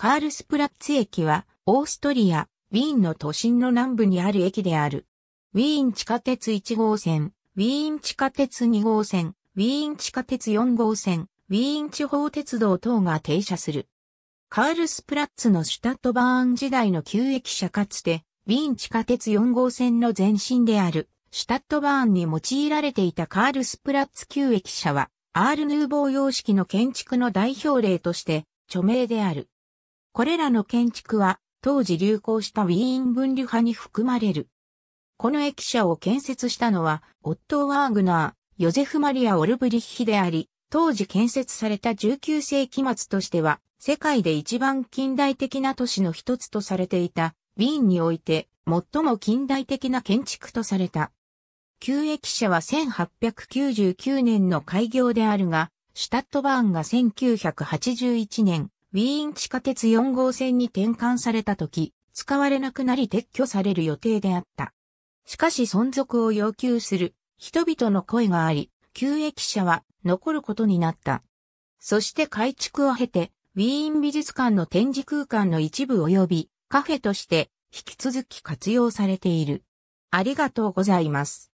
カールスプラッツ駅は、オーストリア、ウィーンの都心の南部にある駅である。ウィーン地下鉄1号線、ウィーン地下鉄2号線、ウィーン地下鉄4号線、ウィーン地方鉄道等が停車する。カールスプラッツのシュタットバーン時代の旧駅舎かつて、ウィーン地下鉄4号線の前身である、シュタットバーンに用いられていたカールスプラッツ旧駅舎は、アールヌーボー様式の建築の代表例として、著名である。これらの建築は当時流行したウィーン分離派に含まれる。この駅舎を建設したのは、オットー・ワーグナー、ヨゼフ・マリア・オルブリッヒであり、当時建設された19世紀末としては、世界で一番近代的な都市の一つとされていた、ウィーンにおいて、最も近代的な建築とされた。旧駅舎は1899年の開業であるが、シュタットバーンが1981年、ウィーン地下鉄4号線に転換された時、使われなくなり撤去される予定であった。しかし存続を要求する人々の声があり、旧駅舎は残ることになった。そして改築を経て、ウィーン美術館の展示空間の一部及びカフェとして引き続き活用されている。ありがとうございます。